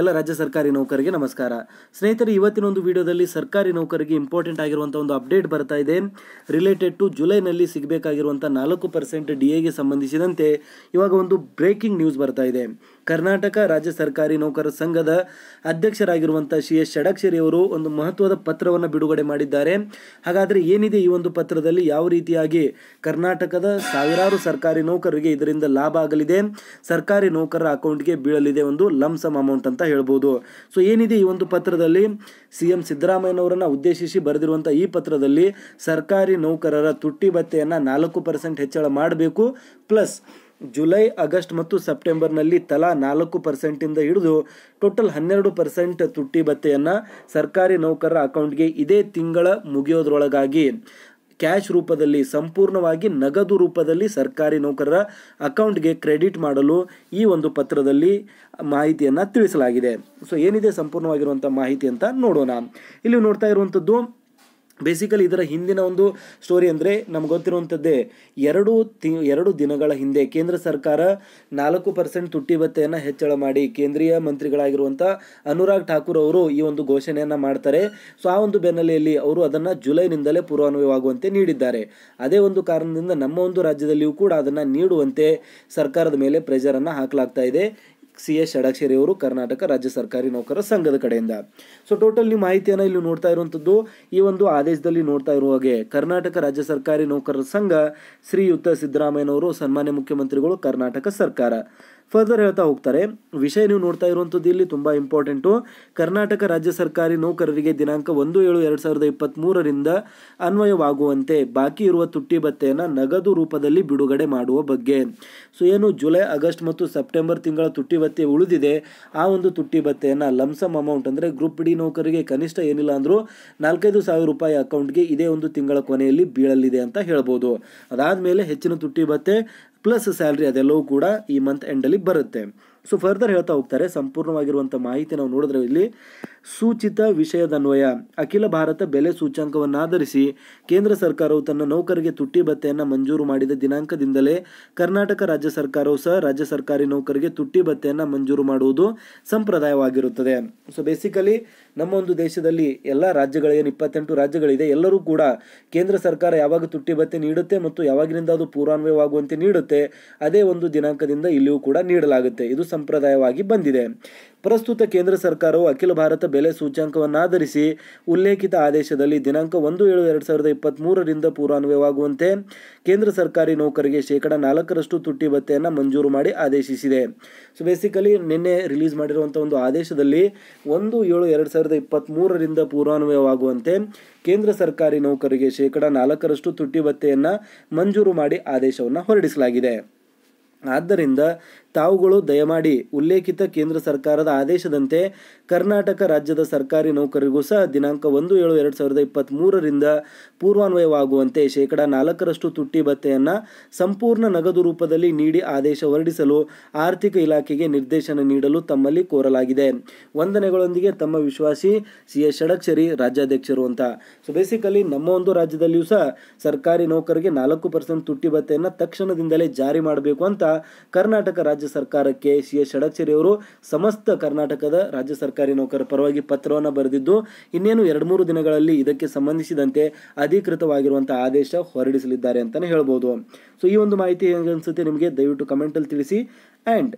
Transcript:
ಎಲ್ಲ ರಾಜ್ಯ ಸರ್ಕಾರಿ ನೌಕರಿಗೆ ನಮಸ್ಕಾರ ಸ್ನೇಹಿತರೆ ಇವತ್ತಿನ ಒಂದು ವಿಡಿಯೋದಲ್ಲಿ ಸರ್ಕಾರಿ ನೌಕರಿಗೆ ಇಂಪಾರ್ಟೆಂಟ್ ಆಗಿರುವಂಥ ಒಂದು ಅಪ್ಡೇಟ್ ಬರ್ತಾ ಇದೆ ರಿಲೇಟೆಡ್ ಟು ಜುಲೈನಲ್ಲಿ ಸಿಗಬೇಕಾಗಿರುವಂಥ ನಾಲ್ಕು ಪರ್ಸೆಂಟ್ ಡಿ ಎಗೆ ಸಂಬಂಧಿಸಿದಂತೆ ಇವಾಗ ಒಂದು ಬ್ರೇಕಿಂಗ್ ನ್ಯೂಸ್ ಬರ್ತಾ ಇದೆ ಕರ್ನಾಟಕ ರಾಜ್ಯ ಸರ್ಕಾರಿ ನೌಕರರ ಸಂಘದ ಅಧ್ಯಕ್ಷರಾಗಿರುವಂತಹ ಸಿ ಎಸ್ ಅವರು ಒಂದು ಮಹತ್ವದ ಪತ್ರವನ್ನು ಬಿಡುಗಡೆ ಮಾಡಿದ್ದಾರೆ ಹಾಗಾದರೆ ಏನಿದೆ ಈ ಒಂದು ಪತ್ರದಲ್ಲಿ ಯಾವ ರೀತಿಯಾಗಿ ಕರ್ನಾಟಕದ ಸಾವಿರಾರು ಸರ್ಕಾರಿ ನೌಕರರಿಗೆ ಇದರಿಂದ ಲಾಭ ಆಗಲಿದೆ ಸರ್ಕಾರಿ ನೌಕರರ ಅಕೌಂಟ್ಗೆ ಬೀಳಲಿದೆ ಒಂದು ಲಂಸ ಅಮೌಂಟ್ ಅಂತ ಹೇಳ್ಬೋದು ಸೊ ಏನಿದೆ ಈ ಒಂದು ಪತ್ರದಲ್ಲಿ ಸಿ ಎಂ ಸಿದ್ದರಾಮಯ್ಯನವರನ್ನು ಉದ್ದೇಶಿಸಿ ಬರೆದಿರುವಂಥ ಈ ಪತ್ರದಲ್ಲಿ ಸರ್ಕಾರಿ ನೌಕರರ ತುಟ್ಟಿ ಭತ್ತೆಯನ್ನು ನಾಲ್ಕು ಪರ್ಸೆಂಟ್ ಹೆಚ್ಚಳ ಮಾಡಬೇಕು ಪ್ಲಸ್ ಜುಲೈ ಆಗಸ್ಟ್ ಮತ್ತು ಸೆಪ್ಟೆಂಬರ್ನಲ್ಲಿ ತಲಾ ನಾಲ್ಕು ಪರ್ಸೆಂಟಿಂದ ಹಿಡಿದು ಟೋಟಲ್ ಹನ್ನೆರಡು ಪರ್ಸೆಂಟ್ ತುಟ್ಟಿ ಭತ್ತೆಯನ್ನು ಸರ್ಕಾರಿ ನೌಕರರ ಅಕೌಂಟ್ಗೆ ಇದೇ ತಿಂಗಳ ಮುಗಿಯೋದ್ರೊಳಗಾಗಿ ಕ್ಯಾಶ್ ರೂಪದಲ್ಲಿ ಸಂಪೂರ್ಣವಾಗಿ ನಗದು ರೂಪದಲ್ಲಿ ಸರ್ಕಾರಿ ನೌಕರರ ಅಕೌಂಟ್ಗೆ ಕ್ರೆಡಿಟ್ ಮಾಡಲು ಈ ಒಂದು ಪತ್ರದಲ್ಲಿ ಮಾಹಿತಿಯನ್ನು ತಿಳಿಸಲಾಗಿದೆ ಸೊ ಏನಿದೆ ಸಂಪೂರ್ಣವಾಗಿರುವಂಥ ಮಾಹಿತಿ ಅಂತ ನೋಡೋಣ ಇಲ್ಲಿ ನೋಡ್ತಾ ಇರುವಂಥದ್ದು ಬೇಸಿಕಲಿ ಇದರ ಹಿಂದಿನ ಒಂದು ಸ್ಟೋರಿ ಅಂದರೆ ನಮ್ಗೆ ಗೊತ್ತಿರುವಂಥದ್ದೇ ಎರಡು ತಿ ಎರಡು ದಿನಗಳ ಹಿಂದೆ ಕೇಂದ್ರ ಸರ್ಕಾರ ನಾಲ್ಕು ಪರ್ಸೆಂಟ್ ತುಟ್ಟಿ ಭತ್ತೆಯನ್ನು ಹೆಚ್ಚಳ ಮಾಡಿ ಕೇಂದ್ರೀಯ ಮಂತ್ರಿಗಳಾಗಿರುವಂಥ ಅನುರಾಗ್ ಠಾಕೂರ್ ಅವರು ಈ ಒಂದು ಘೋಷಣೆಯನ್ನು ಮಾಡ್ತಾರೆ ಸೊ ಆ ಒಂದು ಬೆನ್ನೆಲೆಯಲ್ಲಿ ಅವರು ಅದನ್ನು ಜುಲೈನಿಂದಲೇ ಪೂರ್ವಾನ್ವಯವಾಗುವಂತೆ ನೀಡಿದ್ದಾರೆ ಅದೇ ಒಂದು ಕಾರಣದಿಂದ ನಮ್ಮ ಒಂದು ರಾಜ್ಯದಲ್ಲಿಯೂ ಕೂಡ ಅದನ್ನು ನೀಡುವಂತೆ ಸರ್ಕಾರದ ಮೇಲೆ ಪ್ರೆಷರನ್ನು ಹಾಕಲಾಗ್ತಾ ಇದೆ ಸಿ ಎಸ್ ಷಡಾಕ್ಷರಿ ಅವರು ಕರ್ನಾಟಕ ರಾಜ್ಯ ಸರ್ಕಾರಿ ನೌಕರರ ಸಂಘದ ಕಡೆಯಿಂದ ಸೊ ಟೋಟಲ್ ನೀವು ಮಾಹಿತಿಯನ್ನು ಇಲ್ಲಿ ನೋಡ್ತಾ ಇರುವಂಥದ್ದು ಈ ಒಂದು ಆದೇಶದಲ್ಲಿ ನೋಡ್ತಾ ಇರುವ ಹಾಗೆ ಕರ್ನಾಟಕ ರಾಜ್ಯ ಸರ್ಕಾರಿ ನೌಕರರ ಸಂಘ ಶ್ರೀಯುತ ಸಿದ್ದರಾಮಯ್ಯನವರು ಸನ್ಮಾನ್ಯ ಮುಖ್ಯಮಂತ್ರಿಗಳು ಕರ್ನಾಟಕ ಸರ್ಕಾರ ಫರ್ದರ್ ಹೇಳ್ತಾ ಹೋಗ್ತಾರೆ ವಿಷಯ ನೀವು ನೋಡ್ತಾ ಇರುವಂಥದ್ದು ಇಲ್ಲಿ ತುಂಬ ಇಂಪಾರ್ಟೆಂಟು ಕರ್ನಾಟಕ ರಾಜ್ಯ ಸರ್ಕಾರಿ ನೌಕರರಿಗೆ ದಿನಾಂಕ ಒಂದು ಏಳು ಎರಡು ಸಾವಿರದ ಇಪ್ಪತ್ತ್ಮೂರರಿಂದ ಅನ್ವಯವಾಗುವಂತೆ ಬಾಕಿ ಇರುವ ತುಟ್ಟಿ ಭತ್ತೆಯನ್ನು ನಗದು ರೂಪದಲ್ಲಿ ಬಿಡುಗಡೆ ಮಾಡುವ ಬಗ್ಗೆ ಸೊ ಏನು ಜುಲೈ ಆಗಸ್ಟ್ ಮತ್ತು ಸೆಪ್ಟೆಂಬರ್ ತಿಂಗಳ ತುಟ್ಟಿ ಭತ್ತೆ ಉಳಿದಿದೆ ಆ ಒಂದು ತುಟ್ಟಿ ಭತ್ತೆಯನ್ನು ಲಂಸಮ್ ಅಮೌಂಟ್ ಅಂದರೆ ಗ್ರೂಪ್ ಡಿ ನೌಕರಿಗೆ ಕನಿಷ್ಠ ಏನಿಲ್ಲ ಅಂದರೂ ನಾಲ್ಕೈದು ಸಾವಿರ ರೂಪಾಯಿ ಅಕೌಂಟ್ಗೆ ಇದೇ ಒಂದು ತಿಂಗಳ ಕೊನೆಯಲ್ಲಿ ಬೀಳಲಿದೆ ಅಂತ ಹೇಳ್ಬೋದು ಮೇಲೆ ಹೆಚ್ಚಿನ ತುಟ್ಟಿ ಭತ್ತೆ ಪ್ಲಸ್ ಸ್ಯಾಲ್ರಿ ಅದೆಲ್ಲವೂ ಕೂಡ ಈ ಮಂತ್ ಎಂಡಲ್ಲಿ ಬರುತ್ತೆ ಸೊ ಫರ್ದರ್ ಹೇಳ್ತಾ ಹೋಗ್ತಾರೆ ಸಂಪೂರ್ಣವಾಗಿರುವಂಥ ಮಾಹಿತಿ ನಾವು ನೋಡಿದ್ರೆ ಇಲ್ಲಿ ಸೂಚಿತ ವಿಷಯದನ್ವಯ ಅಖಿಲ ಭಾರತ ಬೆಲೆ ಆಧರಿಸಿ ಕೇಂದ್ರ ಸರ್ಕಾರವು ತನ್ನ ನೌಕರಿಗೆ ತುಟ್ಟಿ ಭತ್ತೆಯನ್ನು ಮಂಜೂರು ಮಾಡಿದ ದಿನಾಂಕದಿಂದಲೇ ಕರ್ನಾಟಕ ರಾಜ್ಯ ಸರ್ಕಾರವು ಸಹ ರಾಜ್ಯ ಸರ್ಕಾರಿ ನೌಕರಿಗೆ ತುಟ್ಟಿ ಭತ್ತೆಯನ್ನು ಮಂಜೂರು ಮಾಡುವುದು ಸಂಪ್ರದಾಯವಾಗಿರುತ್ತದೆ ಸೊ ಬೇಸಿಕಲಿ ನಮ್ಮ ಒಂದು ದೇಶದಲ್ಲಿ ಎಲ್ಲ ರಾಜ್ಯಗಳೇನು ಇಪ್ಪತ್ತೆಂಟು ರಾಜ್ಯಗಳಿದೆ ಎಲ್ಲರೂ ಕೂಡ ಕೇಂದ್ರ ಸರ್ಕಾರ ಯಾವಾಗ ತುಟ್ಟಿ ಭತ್ತೆ ನೀಡುತ್ತೆ ಮತ್ತು ಯಾವಾಗಿನಿಂದ ಅದು ಪೂರ್ವಾನ್ವಯವಾಗುವಂತೆ ನೀಡುತ್ತೆ ಅದೇ ಒಂದು ದಿನಾಂಕದಿಂದ ಇಲ್ಲಿಯೂ ಕೂಡ ನೀಡಲಾಗುತ್ತೆ ಇದು ಸಂಪ್ರದಾಯವಾಗಿ ಬಂದಿದೆ ಪ್ರಸ್ತುತ ಕೇಂದ್ರ ಸರ್ಕಾರವು ಅಖಿಲ ಭಾರತ ಬೆಲೆ ಆಧರಿಸಿ ಉಲ್ಲೇಖಿತ ಆದೇಶದಲ್ಲಿ ದಿನಾಂಕ ಒಂದು ಏಳು ಎರಡು ಸಾವಿರದ ಇಪ್ಪತ್ತ್ಮೂರರಿಂದ ಪೂರ್ವಾನ್ವಯವಾಗುವಂತೆ ಕೇಂದ್ರ ಸರ್ಕಾರಿ ನೌಕರಿಗೆ ಶೇಕಡ ನಾಲ್ಕರಷ್ಟು ತುಟ್ಟಿ ಭತ್ತೆಯನ್ನು ಮಂಜೂರು ಮಾಡಿ ಆದೇಶಿಸಿದೆ ಸೊ ಬೇಸಿಕಲಿ ನಿನ್ನೆ ರಿಲೀಸ್ ಮಾಡಿರುವಂಥ ಒಂದು ಆದೇಶದಲ್ಲಿ ಒಂದು ಏಳು ಎರಡು ಸಾವಿರದ ಇಪ್ಪತ್ತ್ಮೂರರಿಂದ ಪೂರ್ವಾನ್ವಯವಾಗುವಂತೆ ಕೇಂದ್ರ ಸರ್ಕಾರಿ ನೌಕರಿಗೆ ಶೇಕಡ ನಾಲ್ಕರಷ್ಟು ತುಟ್ಟಿ ಭತ್ತೆಯನ್ನು ಮಂಜೂರು ಮಾಡಿ ಆದೇಶವನ್ನು ಹೊರಡಿಸಲಾಗಿದೆ ಆದ್ದರಿಂದ ತಾವುಗಳು ದಯಮಾಡಿ ಉಲ್ಲೇಖಿತ ಕೇಂದ್ರ ಸರ್ಕಾರದ ಆದೇಶದಂತೆ ಕರ್ನಾಟಕ ರಾಜ್ಯದ ಸರ್ಕಾರಿ ನೌಕರಿಗೂ ಸಹ ದಿನಾಂಕ ಒಂದು ಏಳು ಎರಡು ಸಾವಿರದ ಇಪ್ಪತ್ತ್ಮೂರರಿಂದ ಪೂರ್ವಾನ್ವಯವಾಗುವಂತೆ ಶೇಕಡಾ ನಾಲ್ಕರಷ್ಟು ತುಟ್ಟಿ ಭತ್ತೆಯನ್ನು ಸಂಪೂರ್ಣ ನಗದು ರೂಪದಲ್ಲಿ ನೀಡಿ ಆದೇಶ ಹೊರಡಿಸಲು ಆರ್ಥಿಕ ಇಲಾಖೆಗೆ ನಿರ್ದೇಶನ ನೀಡಲು ತಮ್ಮಲ್ಲಿ ಕೋರಲಾಗಿದೆ ವಂದನೆಗಳೊಂದಿಗೆ ತಮ್ಮ ವಿಶ್ವಾಸಿ ಸಿ ಎಸ್ ಷಡಕ್ಷರಿ ರಾಜ್ಯಾಧ್ಯಕ್ಷರು ಅಂತ ಸೊ ಬೇಸಿಕಲಿ ನಮ್ಮ ಒಂದು ರಾಜ್ಯದಲ್ಲಿಯೂ ಸಹ ಸರ್ಕಾರಿ ನೌಕರಿಗೆ ನಾಲ್ಕು ಪರ್ಸೆಂಟ್ ತುಟ್ಟಿ ಭತ್ತೆಯನ್ನು ತಕ್ಷಣದಿಂದಲೇ ಜಾರಿ ಮಾಡಬೇಕು ಅಂತ ಕರ್ನಾಟಕ ರಾಜ್ಯ ಸರ್ಕಾರಕ್ಕೆ ಸಿ ಎಸ್ ಅವರು ಸಮಸ್ತ ಕರ್ನಾಟಕದ ರಾಜ್ಯ ಸರ್ಕಾರಿ ನೌಕರರ ಪರವಾಗಿ ಪತ್ರವನ್ನು ಬರೆದಿದ್ದು ಇನ್ನೇನು ಎರಡು ಮೂರು ದಿನಗಳಲ್ಲಿ ಇದಕ್ಕೆ ಸಂಬಂಧಿಸಿದಂತೆ ಅಧಿಕೃತವಾಗಿರುವಂತಹ ಆದೇಶ ಹೊರಡಿಸಲಿದ್ದಾರೆ ಅಂತಾನೆ ಹೇಳ್ಬೋದು ಸೊ ಈ ಒಂದು ಮಾಹಿತಿ ಹೇಗೆ ನಿಮಗೆ ದಯವಿಟ್ಟು ಕಮೆಂಟಲ್ಲಿ ತಿಳಿಸಿ ಆ್ಯಂಡ್